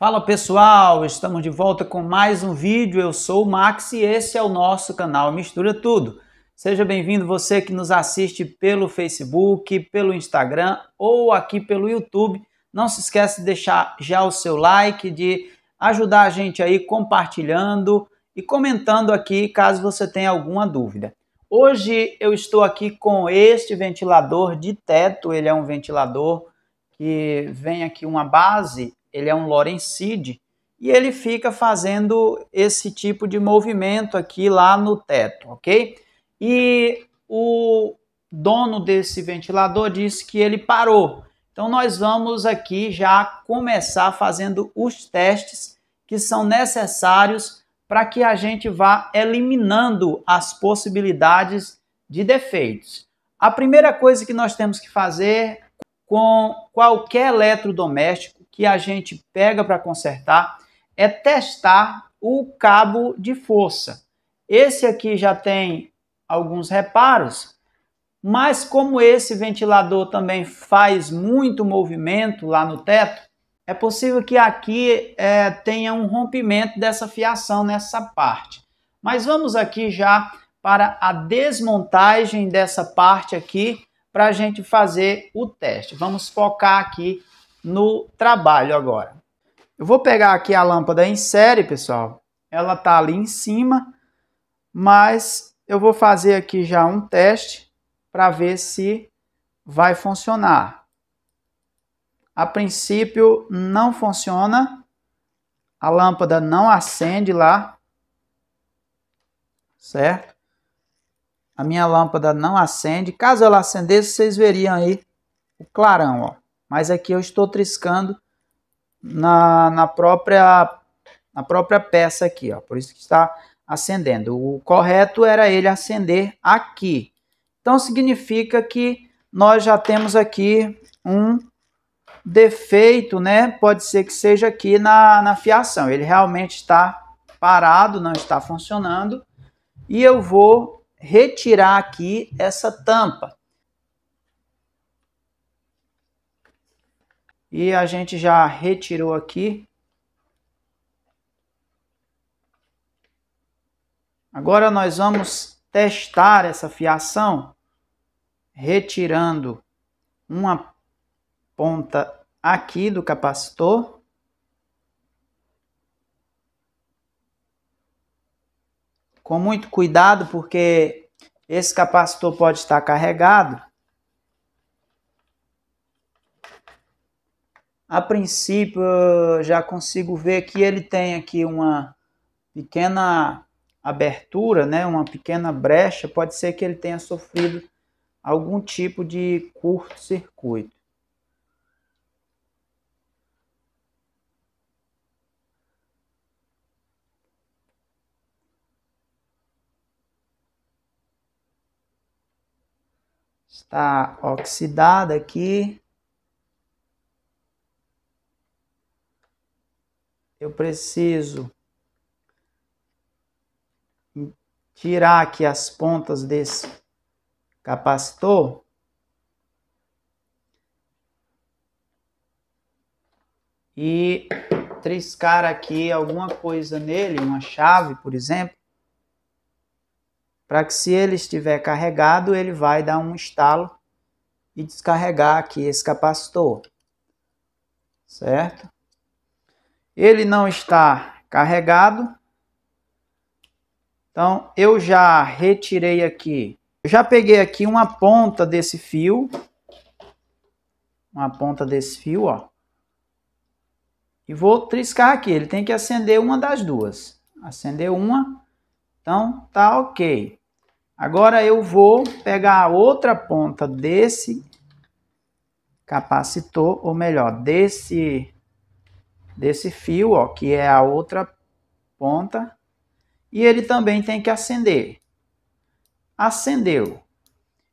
Fala pessoal, estamos de volta com mais um vídeo. Eu sou o Max e esse é o nosso canal Mistura Tudo. Seja bem-vindo você que nos assiste pelo Facebook, pelo Instagram ou aqui pelo YouTube. Não se esqueça de deixar já o seu like, de ajudar a gente aí compartilhando e comentando aqui caso você tenha alguma dúvida. Hoje eu estou aqui com este ventilador de teto, ele é um ventilador que vem aqui uma base ele é um Seed, e ele fica fazendo esse tipo de movimento aqui lá no teto, ok? E o dono desse ventilador disse que ele parou. Então nós vamos aqui já começar fazendo os testes que são necessários para que a gente vá eliminando as possibilidades de defeitos. A primeira coisa que nós temos que fazer com qualquer eletrodoméstico que a gente pega para consertar é testar o cabo de força. Esse aqui já tem alguns reparos, mas como esse ventilador também faz muito movimento lá no teto, é possível que aqui é, tenha um rompimento dessa fiação nessa parte. Mas vamos aqui já para a desmontagem dessa parte aqui para a gente fazer o teste. Vamos focar aqui no trabalho agora. Eu vou pegar aqui a lâmpada em série, pessoal. Ela tá ali em cima, mas eu vou fazer aqui já um teste para ver se vai funcionar. A princípio não funciona. A lâmpada não acende lá. Certo? A minha lâmpada não acende. Caso ela acendesse, vocês veriam aí o clarão, ó mas aqui eu estou triscando na, na, própria, na própria peça aqui, ó, por isso que está acendendo. O correto era ele acender aqui. Então significa que nós já temos aqui um defeito, né? Pode ser que seja aqui na, na fiação. Ele realmente está parado, não está funcionando. E eu vou retirar aqui essa tampa. E a gente já retirou aqui. Agora nós vamos testar essa fiação retirando uma ponta aqui do capacitor. Com muito cuidado, porque esse capacitor pode estar carregado A princípio, já consigo ver que ele tem aqui uma pequena abertura, né, uma pequena brecha. Pode ser que ele tenha sofrido algum tipo de curto-circuito. Está oxidada aqui. eu preciso tirar aqui as pontas desse capacitor. E triscar aqui alguma coisa nele, uma chave, por exemplo, para que se ele estiver carregado, ele vai dar um estalo e descarregar aqui esse capacitor, certo? Ele não está carregado. Então, eu já retirei aqui. Eu já peguei aqui uma ponta desse fio. Uma ponta desse fio, ó. E vou triscar aqui. Ele tem que acender uma das duas. Acender uma. Então, tá ok. Agora eu vou pegar a outra ponta desse capacitor, ou melhor, desse desse fio, ó, que é a outra ponta, e ele também tem que acender. Acendeu.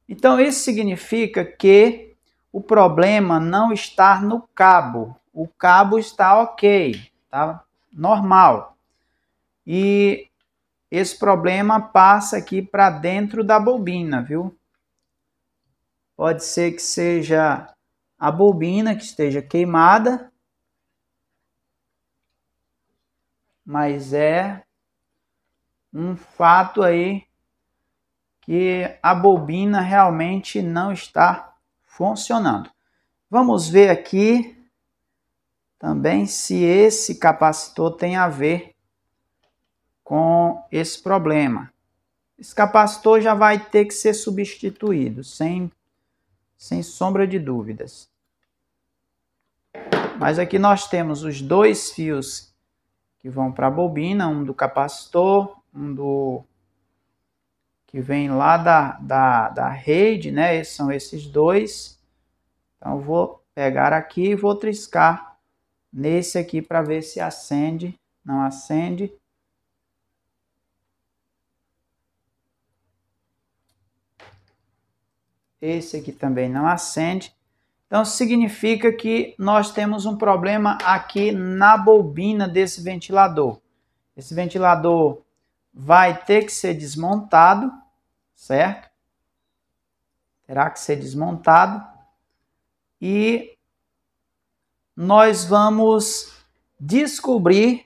Então, isso significa que o problema não está no cabo. O cabo está ok, tá normal. E esse problema passa aqui para dentro da bobina, viu? Pode ser que seja a bobina que esteja queimada mas é um fato aí que a bobina realmente não está funcionando. Vamos ver aqui também se esse capacitor tem a ver com esse problema. Esse capacitor já vai ter que ser substituído, sem, sem sombra de dúvidas. Mas aqui nós temos os dois fios que vão para a bobina, um do capacitor, um do que vem lá da, da, da rede, né? Esses são esses dois. Então vou pegar aqui e vou triscar nesse aqui para ver se acende, não acende. Esse aqui também não acende. Então significa que nós temos um problema aqui na bobina desse ventilador. Esse ventilador vai ter que ser desmontado, certo? Terá que ser desmontado e nós vamos descobrir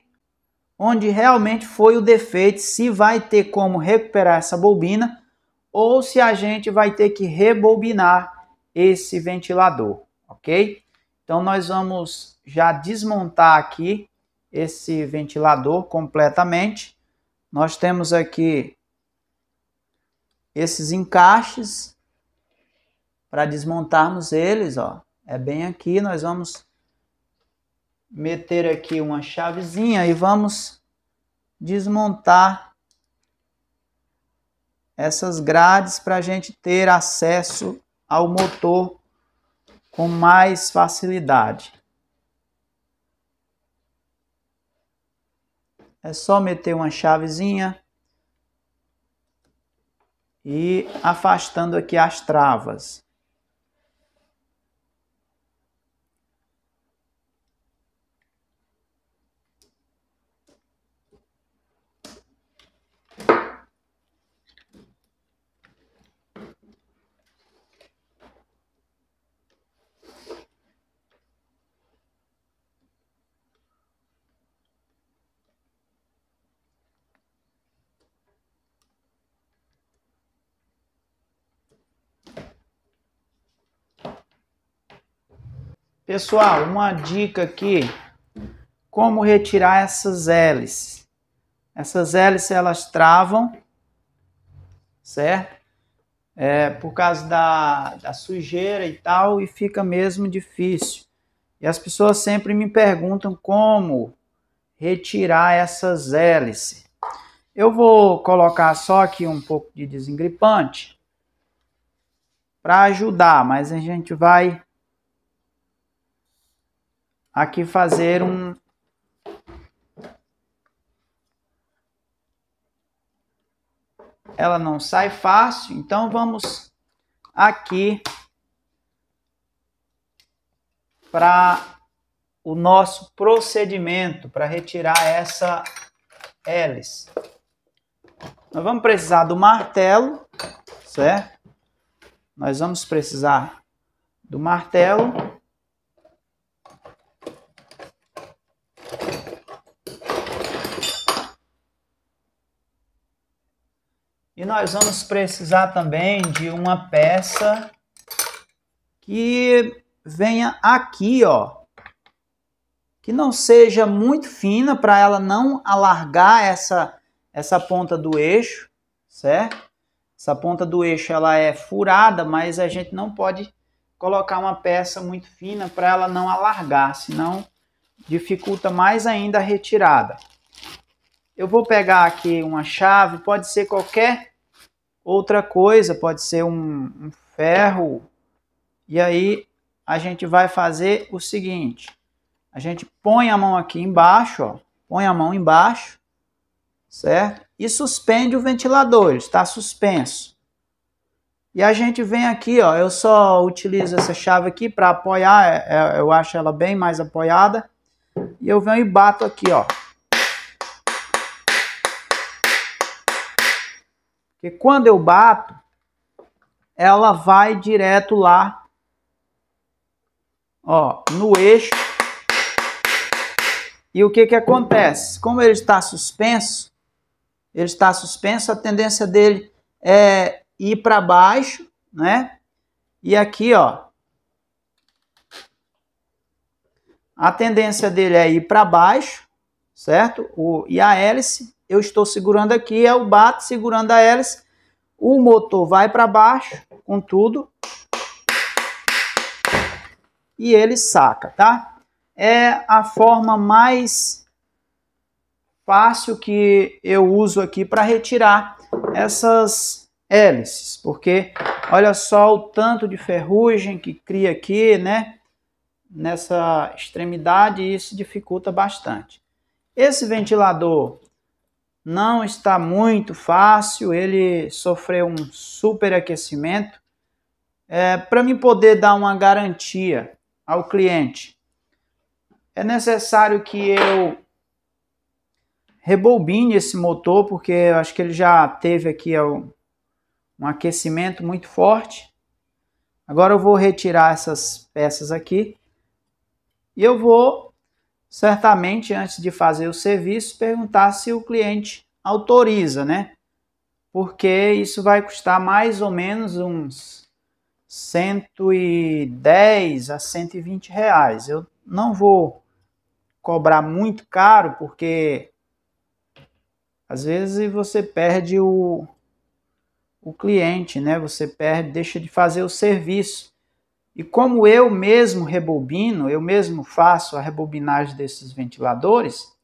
onde realmente foi o defeito, se vai ter como recuperar essa bobina ou se a gente vai ter que rebobinar esse ventilador, ok? Então nós vamos já desmontar aqui esse ventilador completamente. Nós temos aqui esses encaixes para desmontarmos eles, ó. É bem aqui, nós vamos meter aqui uma chavezinha e vamos desmontar essas grades para a gente ter acesso ao motor com mais facilidade. É só meter uma chavezinha e afastando aqui as travas. Pessoal, uma dica aqui, como retirar essas hélices. Essas hélices, elas travam, certo? É, por causa da, da sujeira e tal, e fica mesmo difícil. E as pessoas sempre me perguntam como retirar essas hélices. Eu vou colocar só aqui um pouco de desengripante para ajudar, mas a gente vai aqui fazer um. Ela não sai fácil, então vamos aqui para o nosso procedimento para retirar essa hélice. Nós vamos precisar do martelo, certo? Nós vamos precisar do martelo E nós vamos precisar também de uma peça que venha aqui, ó. Que não seja muito fina para ela não alargar essa, essa ponta do eixo, certo? Essa ponta do eixo ela é furada, mas a gente não pode colocar uma peça muito fina para ela não alargar, senão dificulta mais ainda a retirada. Eu vou pegar aqui uma chave, pode ser qualquer outra coisa, pode ser um, um ferro. E aí a gente vai fazer o seguinte: a gente põe a mão aqui embaixo, ó, põe a mão embaixo, certo? E suspende o ventilador, está suspenso. E a gente vem aqui, ó, eu só utilizo essa chave aqui para apoiar, é, é, eu acho ela bem mais apoiada. E eu venho e bato aqui, ó. Porque quando eu bato, ela vai direto lá, ó, no eixo. E o que que acontece? Como ele está suspenso, ele está suspenso, a tendência dele é ir para baixo, né? E aqui, ó, a tendência dele é ir para baixo, certo? O, e a hélice eu estou segurando aqui, é o bat segurando a hélice, o motor vai para baixo com tudo e ele saca, tá? É a forma mais fácil que eu uso aqui para retirar essas hélices, porque olha só o tanto de ferrugem que cria aqui, né? Nessa extremidade, isso dificulta bastante. Esse ventilador não está muito fácil, ele sofreu um superaquecimento. É, Para me poder dar uma garantia ao cliente, é necessário que eu rebobine esse motor, porque eu acho que ele já teve aqui um, um aquecimento muito forte. Agora eu vou retirar essas peças aqui e eu vou certamente antes de fazer o serviço perguntar se o cliente autoriza, né? Porque isso vai custar mais ou menos uns 110 a 120 reais. Eu não vou cobrar muito caro porque às vezes você perde o, o cliente, né? Você perde, deixa de fazer o serviço. E como eu mesmo rebobino, eu mesmo faço a rebobinagem desses ventiladores,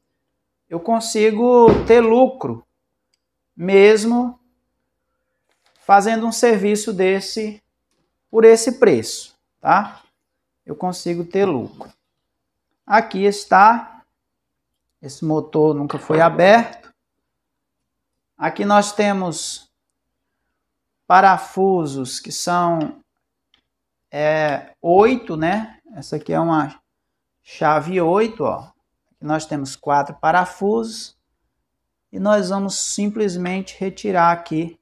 eu consigo ter lucro, mesmo fazendo um serviço desse por esse preço, tá? Eu consigo ter lucro. Aqui está, esse motor nunca foi aberto. Aqui nós temos parafusos que são é 8, né? Essa aqui é uma chave 8, ó. Nós temos quatro parafusos e nós vamos simplesmente retirar aqui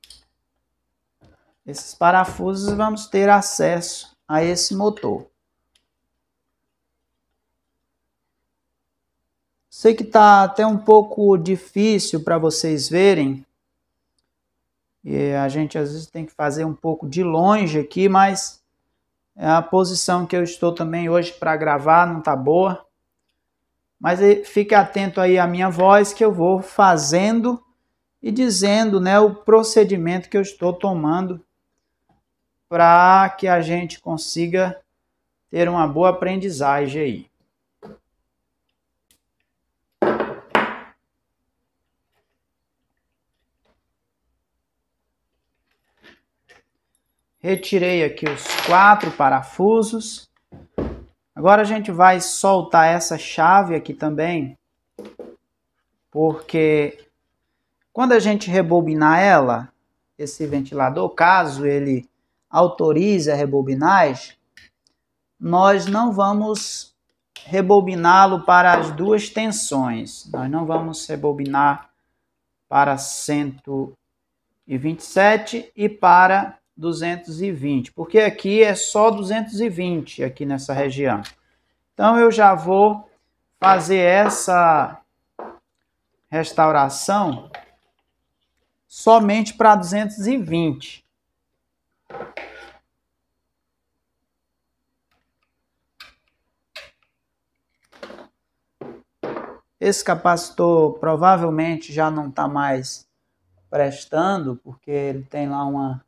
esses parafusos e vamos ter acesso a esse motor. Sei que tá até um pouco difícil para vocês verem. E a gente às vezes tem que fazer um pouco de longe aqui, mas é a posição que eu estou também hoje para gravar não está boa. Mas fique atento aí à minha voz que eu vou fazendo e dizendo né, o procedimento que eu estou tomando para que a gente consiga ter uma boa aprendizagem aí. Retirei aqui os quatro parafusos. Agora a gente vai soltar essa chave aqui também, porque quando a gente rebobinar ela, esse ventilador, caso ele autorize a rebobinagem, nós não vamos rebobiná-lo para as duas tensões. Nós não vamos rebobinar para 127 e para 220, porque aqui é só 220 aqui nessa região. Então eu já vou fazer essa restauração somente para 220. Esse capacitor provavelmente já não está mais prestando, porque ele tem lá uma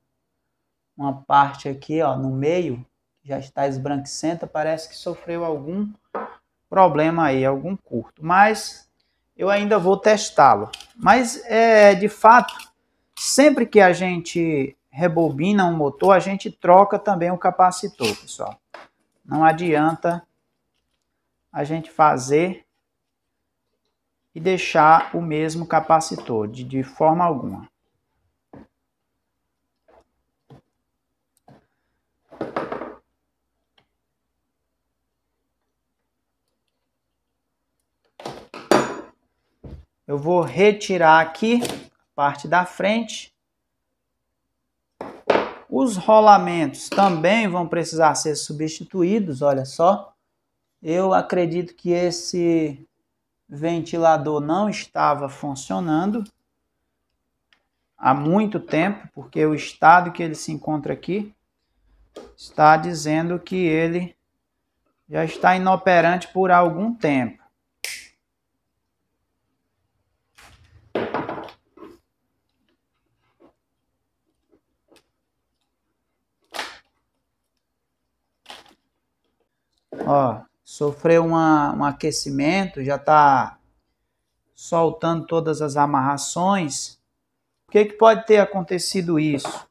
uma parte aqui ó, no meio, já está esbranquiçenta, parece que sofreu algum problema aí, algum curto. Mas eu ainda vou testá-lo. Mas é de fato, sempre que a gente rebobina um motor, a gente troca também o capacitor, pessoal. Não adianta a gente fazer e deixar o mesmo capacitor de, de forma alguma. Eu vou retirar aqui a parte da frente. Os rolamentos também vão precisar ser substituídos, olha só. Eu acredito que esse ventilador não estava funcionando há muito tempo, porque o estado que ele se encontra aqui está dizendo que ele já está inoperante por algum tempo. Ó, sofreu uma, um aquecimento, já está soltando todas as amarrações. O que, que pode ter acontecido isso?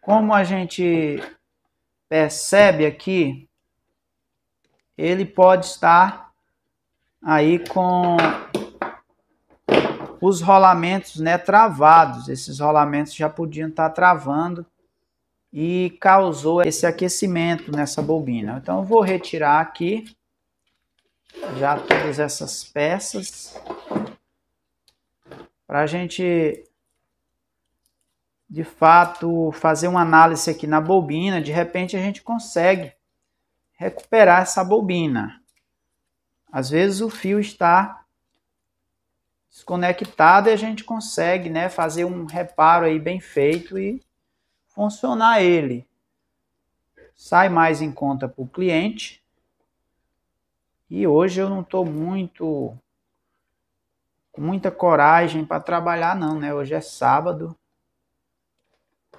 Como a gente percebe aqui, ele pode estar aí com os rolamentos né, travados. Esses rolamentos já podiam estar travando e causou esse aquecimento nessa bobina. Então eu vou retirar aqui já todas essas peças para a gente de fato, fazer uma análise aqui na bobina, de repente a gente consegue recuperar essa bobina. Às vezes o fio está desconectado e a gente consegue né, fazer um reparo aí bem feito e funcionar ele. Sai mais em conta para o cliente. E hoje eu não estou muito com muita coragem para trabalhar não, né? Hoje é sábado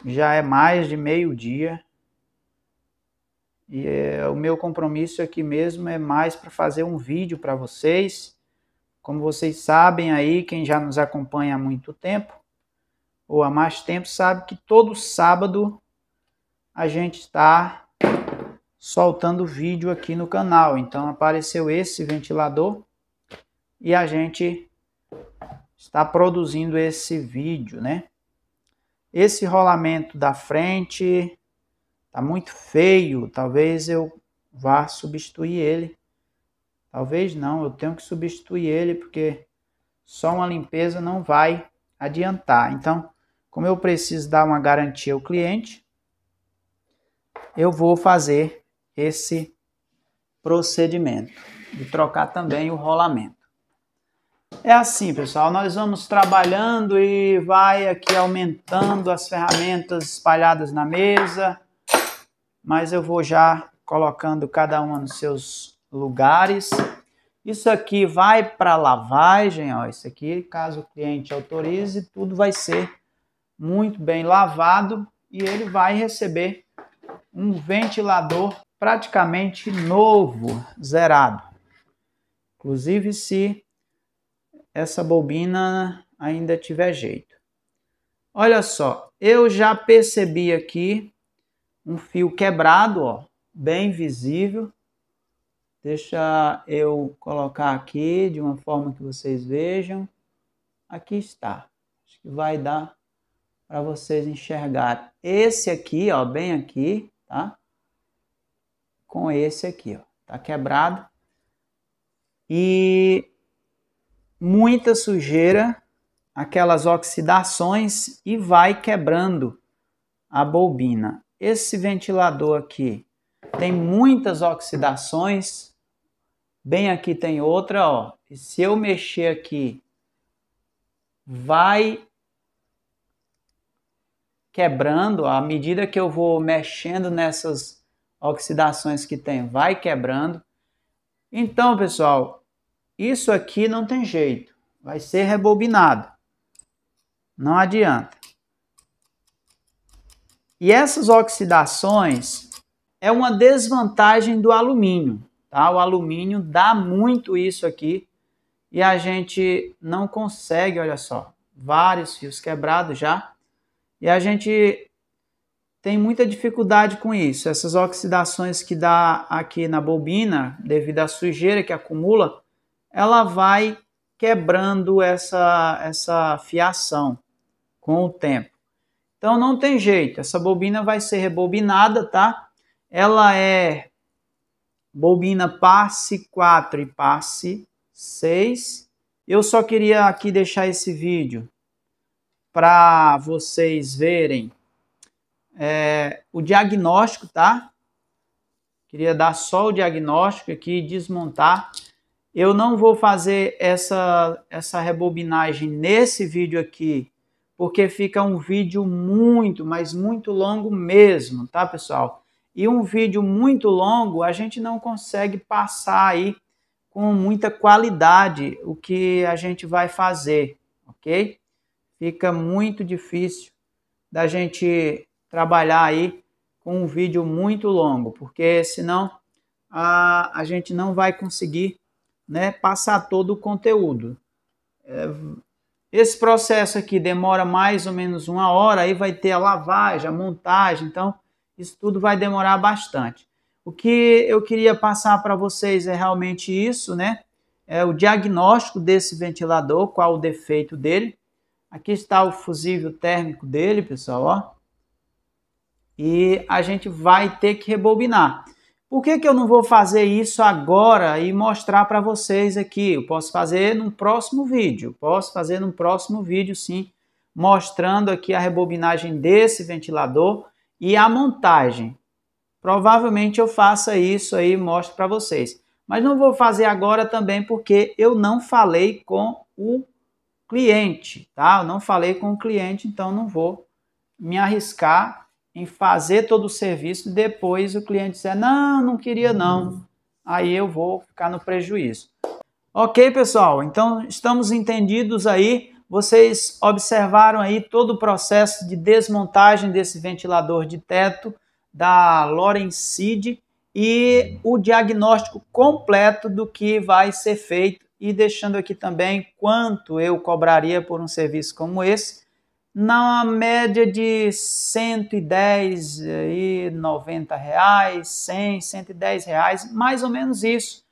já é mais de meio-dia. E é, o meu compromisso aqui mesmo é mais para fazer um vídeo para vocês. Como vocês sabem aí, quem já nos acompanha há muito tempo, ou há mais tempo, sabe que todo sábado a gente está soltando vídeo aqui no canal. Então apareceu esse ventilador e a gente está produzindo esse vídeo, né? Esse rolamento da frente tá muito feio, talvez eu vá substituir ele. Talvez não, eu tenho que substituir ele porque só uma limpeza não vai adiantar. Então, como eu preciso dar uma garantia ao cliente, eu vou fazer esse procedimento de trocar também o rolamento. É assim, pessoal, nós vamos trabalhando e vai aqui aumentando as ferramentas espalhadas na mesa, mas eu vou já colocando cada uma nos seus lugares. Isso aqui vai para lavagem, ó, isso aqui, caso o cliente autorize, tudo vai ser muito bem lavado e ele vai receber um ventilador praticamente novo, zerado. Inclusive se essa bobina ainda tiver jeito. Olha só, eu já percebi aqui um fio quebrado, ó, bem visível. Deixa eu colocar aqui de uma forma que vocês vejam. Aqui está. Acho que vai dar para vocês enxergar esse aqui, ó, bem aqui, tá? Com esse aqui, ó, tá quebrado. E muita sujeira, aquelas oxidações e vai quebrando a bobina. Esse ventilador aqui tem muitas oxidações, bem aqui tem outra, ó. E se eu mexer aqui, vai quebrando, à medida que eu vou mexendo nessas oxidações que tem, vai quebrando. Então, pessoal, isso aqui não tem jeito, vai ser rebobinado. Não adianta. E essas oxidações é uma desvantagem do alumínio, tá? O alumínio dá muito isso aqui e a gente não consegue, olha só, vários fios quebrados já. E a gente tem muita dificuldade com isso. Essas oxidações que dá aqui na bobina, devido à sujeira que acumula, ela vai quebrando essa, essa fiação com o tempo. Então não tem jeito, essa bobina vai ser rebobinada, tá? Ela é bobina passe 4 e passe 6. Eu só queria aqui deixar esse vídeo para vocês verem é, o diagnóstico, tá? Queria dar só o diagnóstico aqui e desmontar eu não vou fazer essa, essa rebobinagem nesse vídeo aqui, porque fica um vídeo muito, mas muito longo mesmo, tá, pessoal? E um vídeo muito longo, a gente não consegue passar aí com muita qualidade o que a gente vai fazer, ok? Fica muito difícil da gente trabalhar aí com um vídeo muito longo, porque senão a, a gente não vai conseguir né, passar todo o conteúdo. É, esse processo aqui demora mais ou menos uma hora, aí vai ter a lavagem, a montagem, então isso tudo vai demorar bastante. O que eu queria passar para vocês é realmente isso, né? É o diagnóstico desse ventilador, qual o defeito dele. Aqui está o fusível térmico dele, pessoal, ó. E a gente vai ter que rebobinar. Por que, é que eu não vou fazer isso agora e mostrar para vocês aqui? Eu posso fazer num próximo vídeo, posso fazer num próximo vídeo sim, mostrando aqui a rebobinagem desse ventilador e a montagem. Provavelmente eu faça isso aí e mostro para vocês. Mas não vou fazer agora também porque eu não falei com o cliente, tá? Eu não falei com o cliente, então não vou me arriscar em fazer todo o serviço, depois o cliente disser, não, não queria não, aí eu vou ficar no prejuízo. Ok, pessoal? Então, estamos entendidos aí. Vocês observaram aí todo o processo de desmontagem desse ventilador de teto da Lorencid e o diagnóstico completo do que vai ser feito e deixando aqui também quanto eu cobraria por um serviço como esse na média de 110 e 90 reais, 100, 110 reais, mais ou menos isso.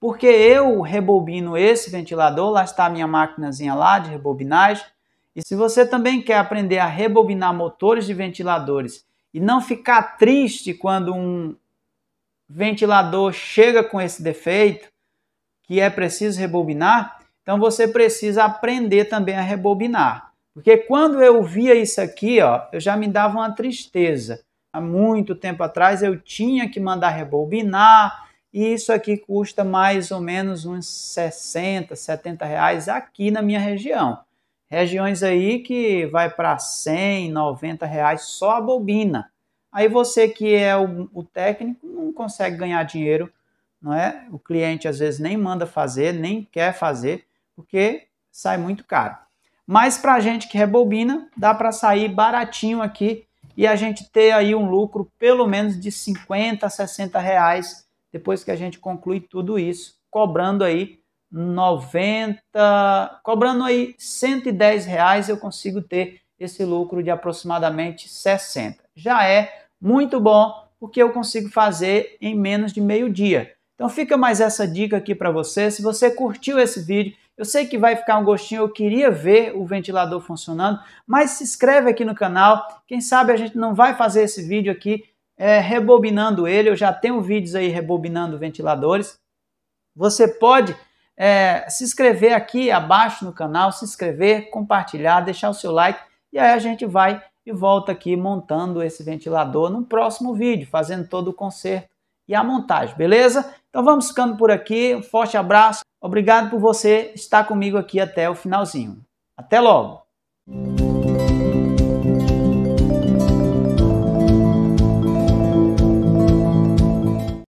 Porque eu rebobino esse ventilador, lá está a minha maquinazinha lá de rebobinagem. E se você também quer aprender a rebobinar motores de ventiladores e não ficar triste quando um ventilador chega com esse defeito, que é preciso rebobinar, então você precisa aprender também a rebobinar. Porque quando eu via isso aqui, ó, eu já me dava uma tristeza. Há muito tempo atrás eu tinha que mandar rebobinar e isso aqui custa mais ou menos uns 60, 70 reais aqui na minha região. Regiões aí que vai para 100, 90 reais só a bobina. Aí você que é o, o técnico não consegue ganhar dinheiro, não é? O cliente às vezes nem manda fazer, nem quer fazer, porque sai muito caro. Mas para a gente que rebobina, dá para sair baratinho aqui e a gente ter aí um lucro pelo menos de 50 60 reais depois que a gente conclui tudo isso, cobrando aí 90, cobrando aí 110 reais eu consigo ter esse lucro de aproximadamente 60. Já é muito bom porque eu consigo fazer em menos de meio dia. Então fica mais essa dica aqui para você. Se você curtiu esse vídeo, eu sei que vai ficar um gostinho, eu queria ver o ventilador funcionando, mas se inscreve aqui no canal. Quem sabe a gente não vai fazer esse vídeo aqui é, rebobinando ele. Eu já tenho vídeos aí rebobinando ventiladores. Você pode é, se inscrever aqui abaixo no canal, se inscrever, compartilhar, deixar o seu like e aí a gente vai e volta aqui montando esse ventilador no próximo vídeo, fazendo todo o conserto e a montagem, beleza? Então vamos ficando por aqui. Um forte abraço. Obrigado por você estar comigo aqui até o finalzinho. Até logo!